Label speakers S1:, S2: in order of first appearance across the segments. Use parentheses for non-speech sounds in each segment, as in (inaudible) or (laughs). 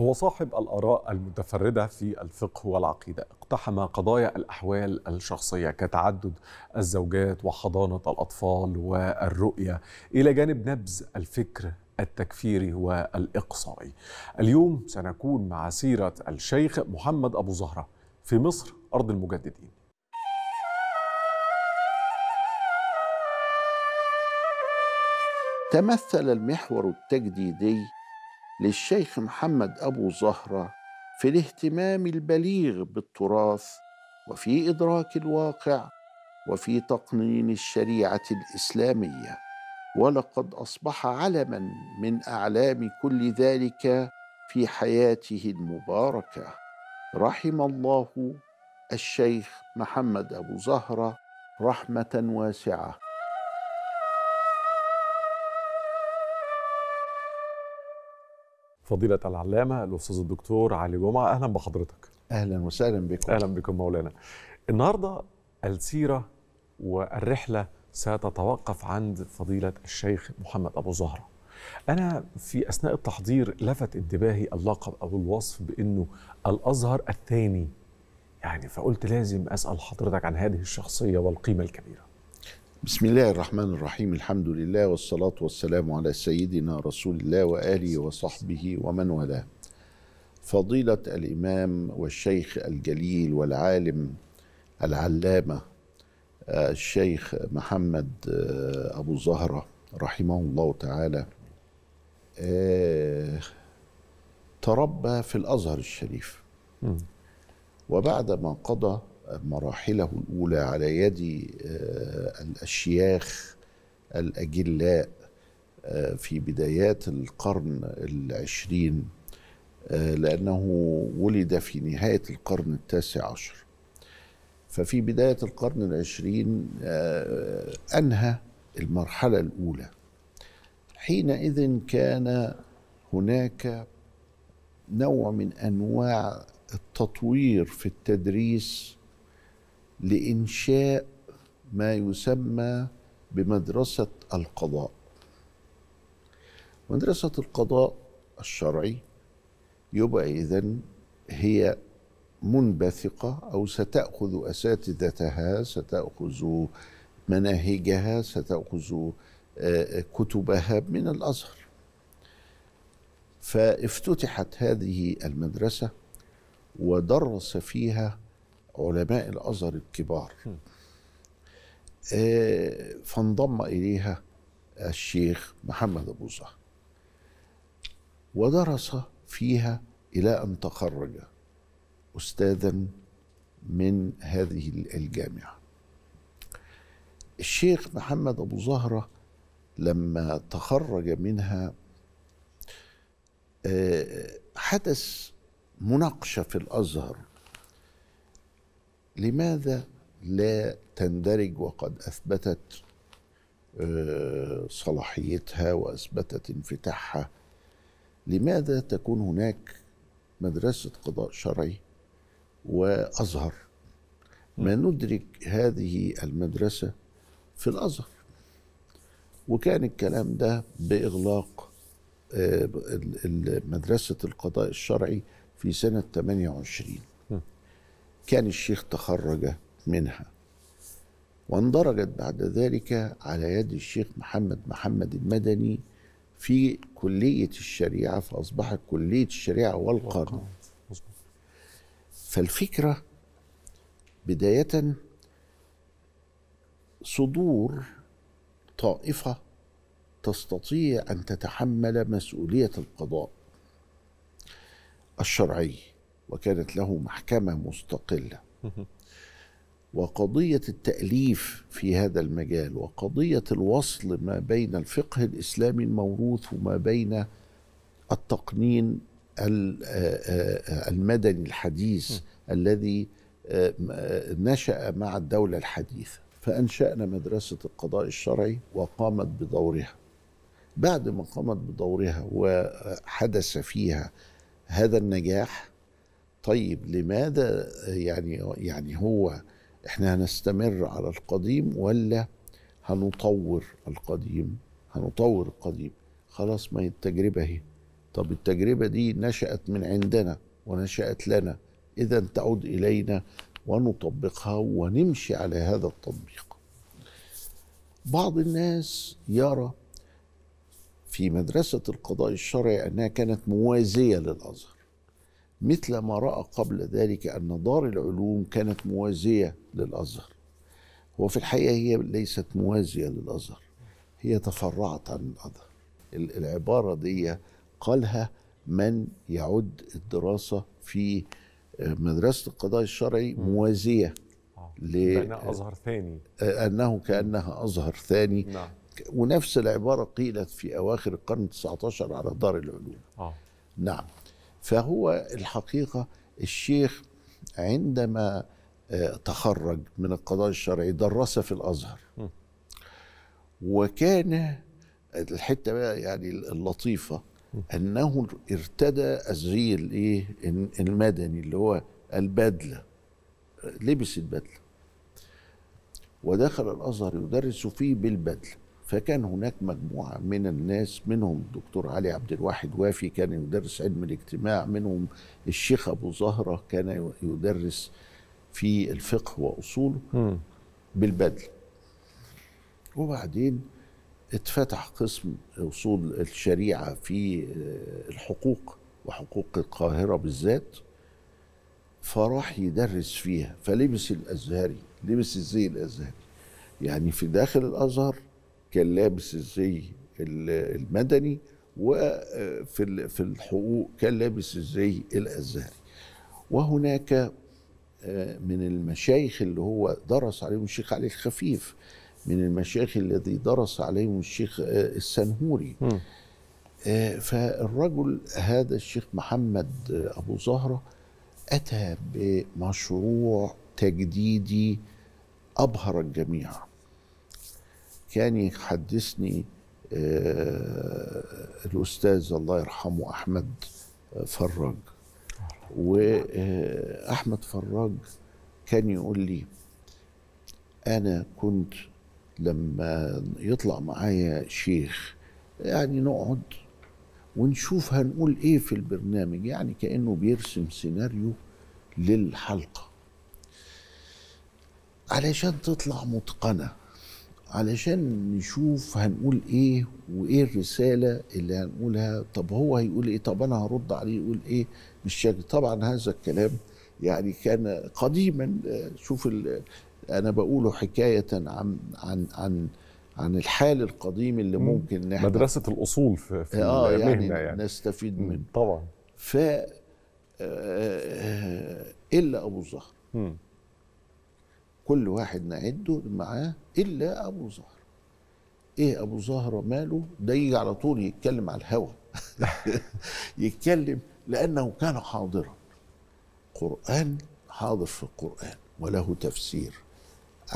S1: هو صاحب الآراء المتفردة في الفقه والعقيدة اقتحم قضايا الأحوال الشخصية كتعدد الزوجات وحضانة الأطفال والرؤية إلى جانب نبذ الفكر التكفيري والإقصائي اليوم سنكون مع سيرة الشيخ محمد أبو زهرة في مصر
S2: أرض المجددين تمثل المحور التجديدي للشيخ محمد أبو زهرة في الاهتمام البليغ بالتراث وفي إدراك الواقع وفي تقنين الشريعة الإسلامية ولقد أصبح علما من أعلام كل ذلك في حياته المباركة رحم الله الشيخ محمد أبو زهرة رحمة واسعة
S1: فضيلة العلامة الأستاذ الدكتور علي جمعة أهلا بحضرتك أهلا وسهلا بكم أهلا بكم مولانا النهاردة السيرة والرحلة ستتوقف عند فضيلة الشيخ محمد أبو زهرة أنا في أثناء التحضير لفت انتباهي اللقب أو الوصف بأنه الأزهر الثاني يعني فقلت
S2: لازم أسأل حضرتك عن هذه الشخصية والقيمة الكبيرة بسم الله الرحمن الرحيم الحمد لله والصلاة والسلام على سيدنا رسول الله وآله وصحبه ومن والاه فضيلة الإمام والشيخ الجليل والعالم العلامة آه، الشيخ محمد آه، أبو زهرة رحمه الله تعالى آه، تربى في الأزهر الشريف وبعد ما قضى مراحله الاولى على يد آه، الاشياخ الاجلاء آه، في بدايات القرن العشرين آه، لأنه ولد في نهاية القرن التاسع عشر ففي بداية القرن العشرين أنهى المرحلة الأولى حينئذ كان هناك نوع من أنواع التطوير في التدريس لإنشاء ما يسمى بمدرسة القضاء مدرسة القضاء الشرعي يبقى إذا هي منبثقة أو ستأخذ أساتذتها ستأخذ مناهجها ستأخذ آه، كتبها من الأزهر فافتتحت هذه المدرسة ودرس فيها علماء الازهر الكبار آه، فانضم اليها الشيخ محمد ابو زهر ودرس فيها الى ان تخرج استاذا من هذه الجامعه الشيخ محمد ابو زهره لما تخرج منها آه، حدث مناقشه في الازهر لماذا لا تندرج وقد اثبتت آه، صلاحيتها واثبتت انفتاحها لماذا تكون هناك مدرسه قضاء شرعي وازهر ما ندرك هذه المدرسه في الازهر وكان الكلام ده باغلاق آه، مدرسه القضاء الشرعي في سنه 28 كان الشيخ تخرج منها واندرجت بعد ذلك على يد الشيخ محمد محمد المدني في كلية الشريعة فأصبحت كلية الشريعة والقانون فالفكرة بداية صدور طائفة تستطيع أن تتحمل مسؤولية القضاء الشرعي وكانت له محكمة مستقلة وقضية التأليف في هذا المجال وقضية الوصل ما بين الفقه الإسلامي الموروث وما بين التقنين آه، آه، المدني الحديث الذي آه، نشأ مع الدولة الحديثة فأنشأنا مدرسة القضاء الشرعي وقامت بدورها بعد ما قامت بدورها وحدث فيها هذا النجاح طيب لماذا يعني يعني هو احنا هنستمر على القديم ولا هنطور القديم هنطور القديم خلاص ما التجربة اهي طب التجربة دي نشأت من عندنا ونشأت لنا إذا تعود إلينا ونطبقها ونمشي على هذا التطبيق بعض الناس يرى في مدرسة القضاء الشرعي أنها كانت موازية للأزهر مثل ما رأى قبل ذلك أن دار العلوم كانت موازية للأزهر وفي الحقيقة هي ليست موازية للأزهر هي تفرعت عن الأزهر العبارة دي قالها من يعد الدراسة في آه، مدرسة القضاء الشرعي موازية كأنها آه، أزهر ثاني آه، أنه كأنها أزهر ثاني نعم. ونفس العبارة قيلت في أواخر القرن 19 على دار العلوم آه. نعم فهو الحقيقة الشيخ عندما آه، تخرج من القضاء الشرعي درس في الأزهر وكان الحتة بقى يعني اللطيفة أنه ارتدى الزي الإيه المدني اللي هو البدلة آه، لبس البدلة ودخل الأزهر يدرس فيه بالبدلة فكان هناك مجموعة من الناس منهم الدكتور علي عبد الواحد وافي كان يدرس علم الاجتماع منهم الشيخ أبو زهرة كان يدرس في الفقه وأصوله م. بالبدل وبعدين اتفتح قسم أصول الشريعة في آه، الحقوق وحقوق القاهرة بالذات فراح يدرس فيها فلبس الأزهري لبس الزي الأزهري يعني في داخل الأزهر كان لابس الزي المدني وفي في الحقوق كان لابس الزي الازهري وهناك آه، من المشايخ اللي هو درس عليهم الشيخ علي الخفيف من المشايخ الذي درس عليهم الشيخ آه، السنهوري آه، فالرجل هذا الشيخ محمد أبو زهرة أتى بمشروع تجديدي أبهر الجميع كان يحدثني آه، الأستاذ الله يرحمه أحمد آه، فراج وأحمد آه، فراج كان يقول لي أنا كنت لما يطلع معايا شيخ يعني نقعد ونشوف هنقول ايه في البرنامج يعني كانه بيرسم سيناريو للحلقه علشان تطلع متقنه علشان نشوف هنقول ايه وايه الرساله اللي هنقولها طب هو هيقول ايه طب انا هرد عليه يقول ايه بالشكل طبعا هذا الكلام يعني كان قديما شوف انا بقوله حكايه عن عن عن عن الحال القديم اللي ممكن نحن مدرسه الاصول في, آه المهنة يعني, يعني نستفيد منه طبعا ف آه، آه، الا ابو الزهر كل واحد نعده معاه الا ابو زهر ايه ابو زهر ماله ده يجي على طول يتكلم على الهوى (laughs) يتكلم لانه كان حاضرا قران حاضر في القران وله تفسير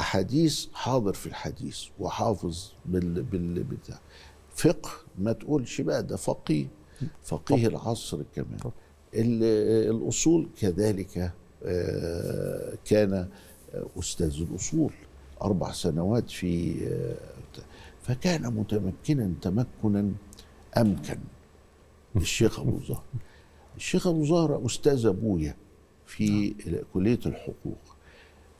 S2: احاديث حاضر في الحديث وحافظ بال بال بتاع فقه ما تقولش بقى ده فقيه فقيه العصر كمان الاصول كذلك آه، كان أستاذ الأصول أربع سنوات في فكان متمكنا تمكنا أمكن الشيخ أبو زهر الشيخ أبو زهر أستاذ أبويا في نعم. كلية الحقوق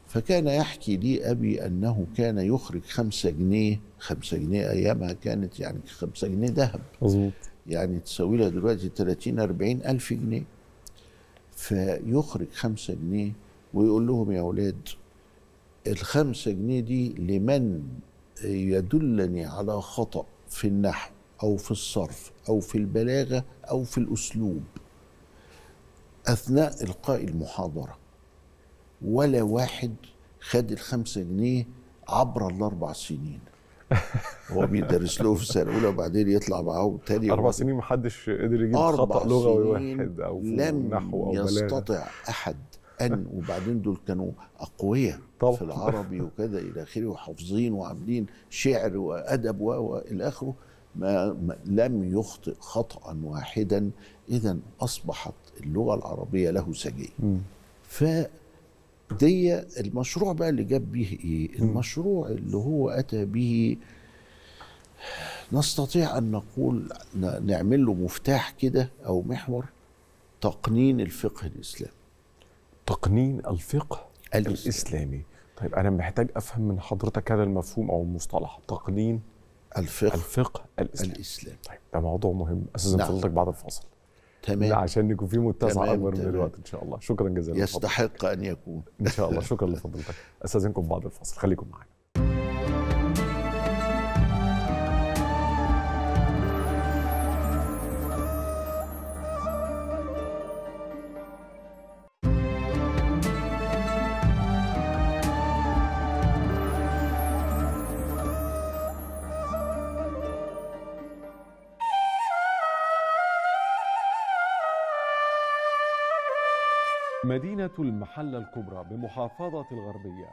S2: فكان يحكي لي أبي أنه كان يخرج خمسة جنيه خمسة جنيه أيامها كانت يعني خمسة جنيه ذهب مظبوط يعني تساوي لها دلوقتي 30 40 ألف جنيه فيخرج خمسة جنيه ويقول لهم يا أولاد الخمسة جنيه دي لمن يدلني على خطأ في النحو أو في الصرف أو في البلاغة أو في الأسلوب أثناء إلقاء المحاضرة ولا واحد خد الخمسة جنيه عبر الأربع سنين هو بيدرس له في السنه الاولى وبعدين يطلع معاه تاني اربع سنين محدش قدر يجيب خطا لغوي واحد او لم نحو او لم يستطع احد ان وبعدين دول كانوا اقوياء في العربي وكذا الى اخره وحافظين وعاملين شعر وادب والى اخره ما لم يخطئ خطا واحدا اذا اصبحت اللغه العربيه له سجيه ف دي المشروع بقى اللي جاب به ايه المشروع اللي هو اتى به نستطيع ان نقول نعمل له مفتاح كده او محور تقنين الفقه الاسلامي تقنين الفقه الإسلامي.
S1: الإسلامي طيب أنا محتاج أفهم من حضرتك هذا المفهوم أو المصطلح تقنين الفقه الفقه الإسلامي, الإسلامي. طيب ده موضوع مهم أساسا نعم. فضلتك بعد الفاصل تمام عشان نكون في متسع اكبر من الوقت ان شاء الله شكرا جزيلا يستحق ان يكون ان شاء الله (laughs) شكرا لفضلتك استاذنكم بعد الفاصل خليكم معانا مدينة المحلة الكبرى بمحافظة الغربية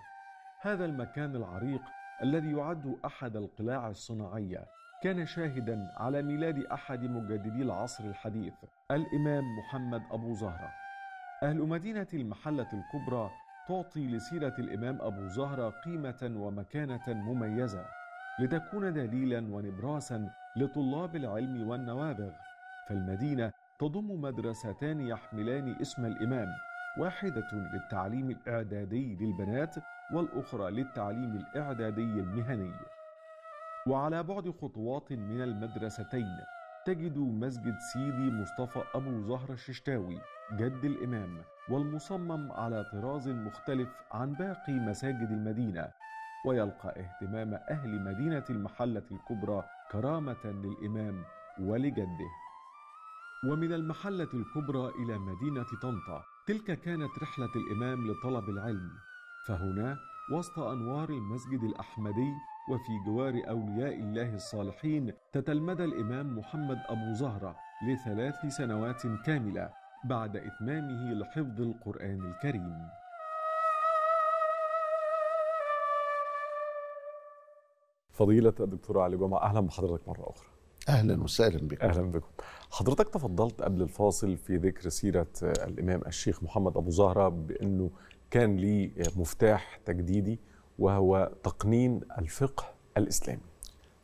S1: هذا المكان العريق الذي يعد أحد القلاع الصناعية كان شاهدا على ميلاد أحد مجددي العصر الحديث الإمام محمد أبو زهرة أهل مدينة المحلة الكبرى تعطي لسيرة الإمام أبو زهرة قيمة ومكانة مميزة لتكون دليلا ونبراسا لطلاب العلم والنوابغ فالمدينة تضم مدرستان يحملان اسم الإمام واحدة للتعليم الإعدادي للبنات والأخرى للتعليم الإعدادي المهني وعلى بعد خطوات من المدرستين تجد مسجد سيدي مصطفى أبو زهر الششتاوي جد الإمام والمصمم على طراز مختلف عن باقي مساجد المدينة ويلقى اهتمام أهل مدينة المحلة الكبرى كرامة للإمام ولجده ومن المحلة الكبرى إلى مدينة طنطا تلك كانت رحلة الإمام لطلب العلم فهنا وسط أنوار المسجد الأحمدي وفي جوار أولياء الله الصالحين تتلمذ الإمام محمد أبو زهرة لثلاث سنوات كاملة بعد إتمامه لحفظ القرآن الكريم فضيلة الدكتور علي جمعة أهلا بحضرتك مرة أخرى اهلا وسهلا بكم اهلا بكم حضرتك تفضلت قبل الفاصل في ذكر سيره الامام الشيخ محمد ابو زهره بانه كان لي
S2: مفتاح تجديدي وهو تقنين الفقه الاسلامي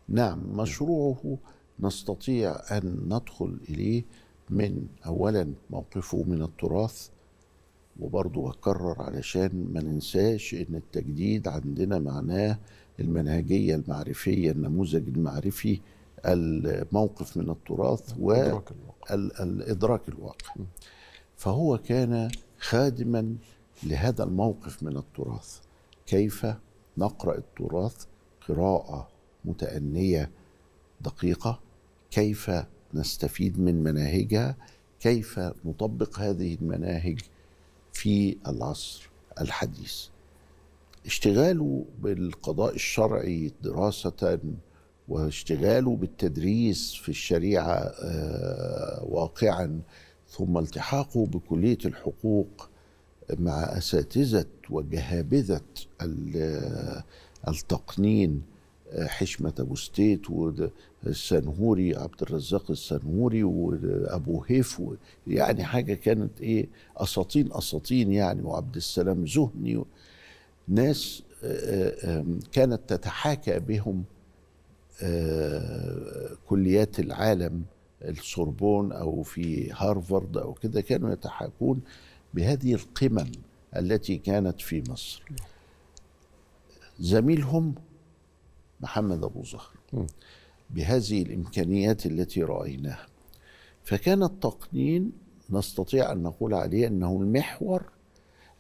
S2: نعم مشروعه نستطيع ان ندخل اليه من اولا موقفه من التراث وبرضه أكرر علشان ما ننساش إن التجديد عندنا معناه المنهجية المعرفية النموذج المعرفي الموقف من التراث والإدراك الواقع فهو كان خادما لهذا الموقف من التراث كيف نقرأ التراث قراءة متأنية دقيقة كيف نستفيد من مناهجها كيف نطبق هذه المناهج في العصر الحديث اشتغاله بالقضاء الشرعي دراسة واشتغاله بالتدريس في الشريعه آه، واقعا ثم التحاقه بكليه الحقوق مع اساتذه وجهابذه آه، التقنين آه، حشمة أبو ستيت والسنهوري عبد الرزاق السنهوري وأبو هيف يعني حاجة كانت إيه أساطين أساطين يعني وعبد السلام زهني ناس كانت تتحاكى بهم كليات العالم السوربون او في هارفارد او كده كانوا يتحاكون بهذه القمم التي كانت في مصر زميلهم محمد ابو زهر بهذه الامكانيات التي رايناها فكان التقنين نستطيع ان نقول عليه انه المحور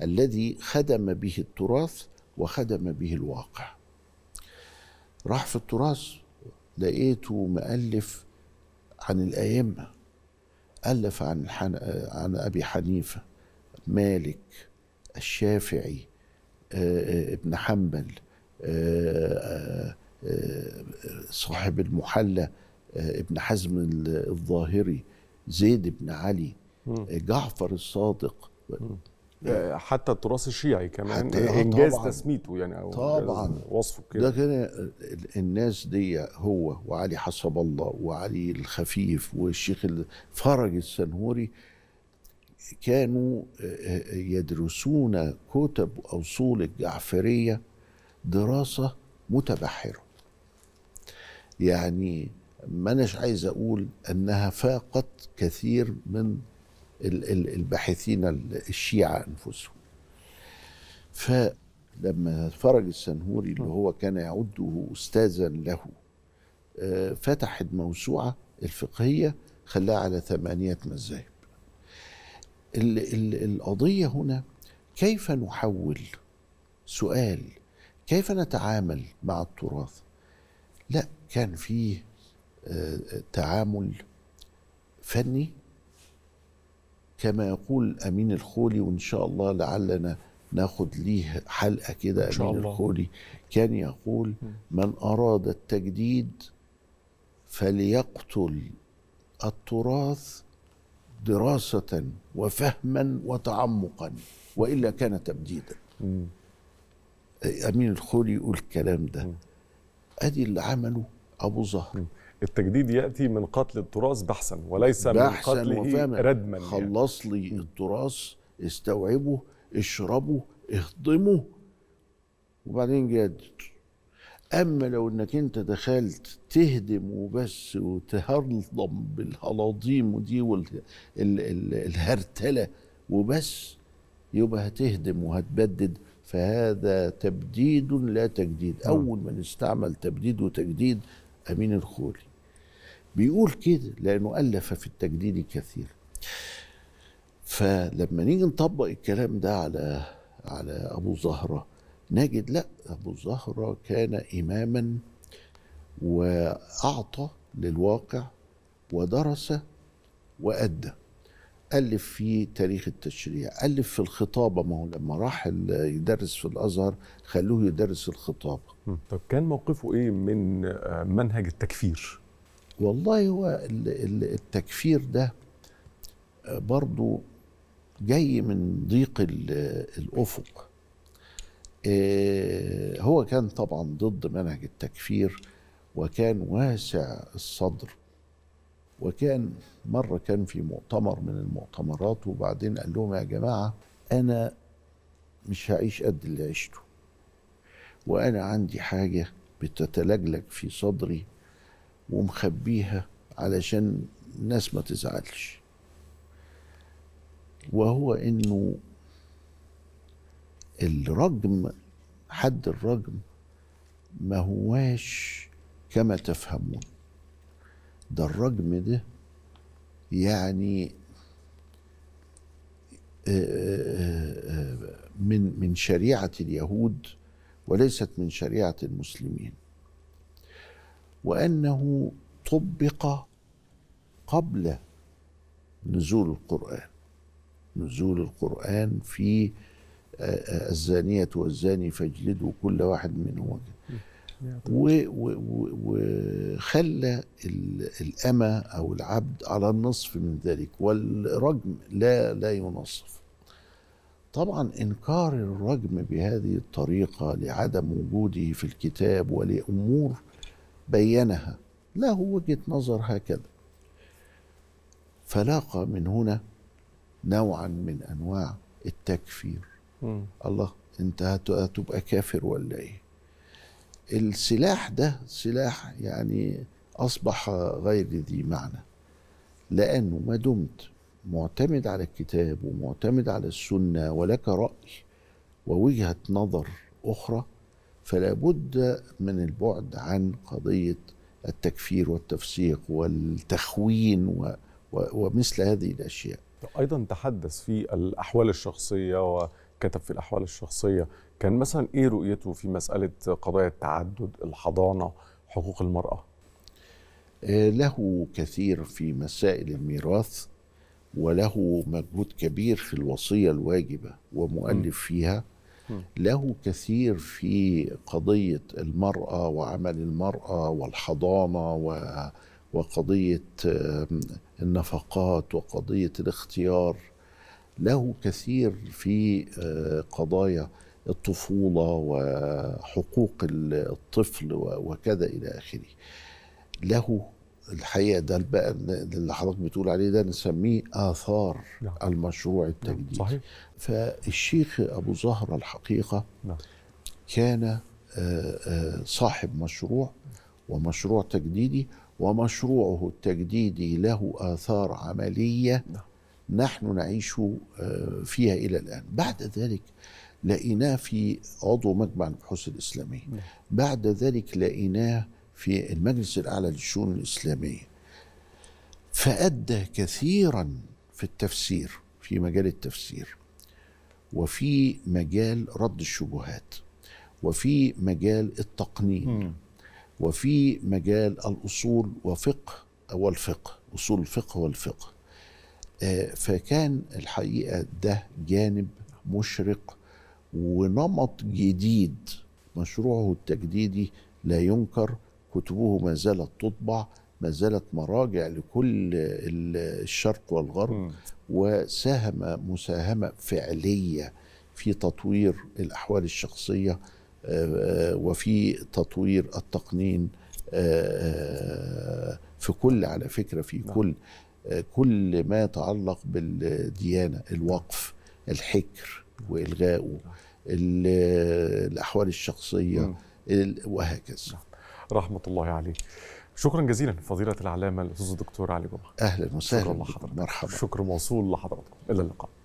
S2: الذي خدم به التراث وخدم به الواقع راح في التراث لقيته مؤلف عن الأئمة ألف عن الحن... عن أبي حنيفة مالك الشافعي آه، آه، ابن حنبل آه، صاحب المحلى ابن حزم الظاهري زيد بن علي جعفر الصادق
S1: آه، حتى التراث الشيعي كمان آه، آه، انجاز تسميته يعني او طبعا
S2: وصفه كده ده كان الناس دي هو وعلي حسب الله وعلي الخفيف والشيخ فرج السنهوري كانوا يدرسون كتب اصول الجعفريه دراسه متبحره يعني ما أناش عايز اقول انها فاقت كثير من الباحثين الشيعة أنفسهم فلما فرج السنهوري اللي هو كان يعده أستاذا له آه، فتح الموسوعة الفقهية خلاها على ثمانية مذاهب القضية هنا كيف نحول سؤال كيف نتعامل مع التراث لا كان فيه آه، آه، تعامل فني كما يقول امين الخولي وان شاء الله لعلنا ناخد ليه حلقه كده امين شاء الله. الخولي كان يقول من اراد التجديد فليقتل التراث دراسه وفهما وتعمقا والا كان تبديدا امين الخولي يقول الكلام ده ادي اللي عمله ابو
S1: زهر التجديد ياتي من قتل التراث بحثا وليس بحسن من قتله ردما
S2: يعني. خلص يعني. لي التراث استوعبه اشربه اهضمه وبعدين جدد اما لو انك انت دخلت تهدم وبس وتهضم بالهلاضيم ودي والهرتله وبس يبقى هتهدم وهتبدد فهذا تبديد لا تجديد نعم. اول ما نستعمل تبديد وتجديد امين الخولي بيقول كده لانه الف في التجديد كثير فلما نيجي نطبق الكلام ده على على ابو زهره نجد لا ابو زهره كان اماما واعطى للواقع ودرس وادى ألف في تاريخ التشريع ألف في الخطابة ما هو لما راح يدرس في الأزهر خلوه يدرس الخطابة طب كان موقفه إيه من آه، منهج التكفير والله هو التكفير ده آه، برضو جاي من ضيق الافق آه، هو كان طبعا ضد منهج التكفير وكان واسع الصدر وكان مرة كان في مؤتمر من المؤتمرات وبعدين قال لهم يا جماعة أنا مش هعيش قد اللي عشته وأنا عندي حاجة بتتلجلج في صدري ومخبيها علشان الناس ما تزعلش وهو انه الرجم حد الرجم ما هواش كما تفهمون ده الرجم ده يعني آه، آه، آه، من من شريعه اليهود وليست من شريعه المسلمين وانه طبق قبل نزول القران نزول القران في آه، آه، الزانيه والزاني فاجلدوا كل واحد منهم وخلى الأمة أو العبد على النصف من ذلك والرجم لا لا ينصف طبعا إنكار الرجم بهذه الطريقة لعدم وجوده في الكتاب ولأمور بينها له وجهة نظر هكذا فلاقى من هنا نوعا من أنواع التكفير م. الله أنت هتبقى كافر ولا إيه السلاح ده سلاح يعني أصبح غير ذي معنى لأنه ما دمت معتمد على الكتاب ومعتمد على السنة ولك رأي ووجهة نظر أخرى فلا بد من البعد عن قضيه التكفير والتفسيق والتخوين و و ومثل هذه الاشياء
S1: ايضا تحدث في الاحوال الشخصيه وكتب في الاحوال الشخصيه كان مثلا ايه رؤيته في مساله قضايا التعدد الحضانه حقوق المراه
S2: آه، له كثير في مسائل الميراث وله مجهود كبير في الوصيه الواجبه ومؤلف فيها له كثير في قضية المرأة وعمل المرأة والحضانة و وقضية النفقات وقضية الاختيار له كثير في آه، قضايا الطفولة وحقوق الطفل وكذا إلى آخره له الحقيقه ده بقى اللي حضرتك بتقول عليه ده نسميه اثار نعم. المشروع نعم، التجديدي نعم. صحيح. فالشيخ ابو زهره الحقيقه نعم. كان صاحب مشروع ومشروع تجديدي ومشروعه التجديدي له اثار عمليه نعم. نحن نعيش فيها الى الان بعد ذلك لقيناه في عضو مجمع البحوث الاسلاميه نعم. بعد ذلك لقيناه في المجلس الأعلى للشؤون الإسلامية فأدى كثيرا في التفسير في مجال التفسير وفي مجال رد الشبهات وفي مجال التقنين وفي مجال الأصول وفقه والفقه أصول الفقه والفقه آه، فكان الحقيقة ده جانب مشرق ونمط جديد مشروعه التجديدي لا ينكر كتبه ما زالت تطبع ما زالت مراجع لكل الشرق والغرب وساهم مساهمة فعلية في تطوير الأحوال الشخصية آه، آه، وفي تطوير التقنين آه، في كل على فكرة في نعم. كل كل ما يتعلق بالديانة الوقف الحكر وإلغائه نعم. الأحوال الشخصية وهكذا نعم. رحمه الله عليه شكرا
S1: جزيلا فضيله العلامه الاستاذ الدكتور علي جمعه اهلا وسهلا مرحبا شكر موصول لحضراتكم الى اللقاء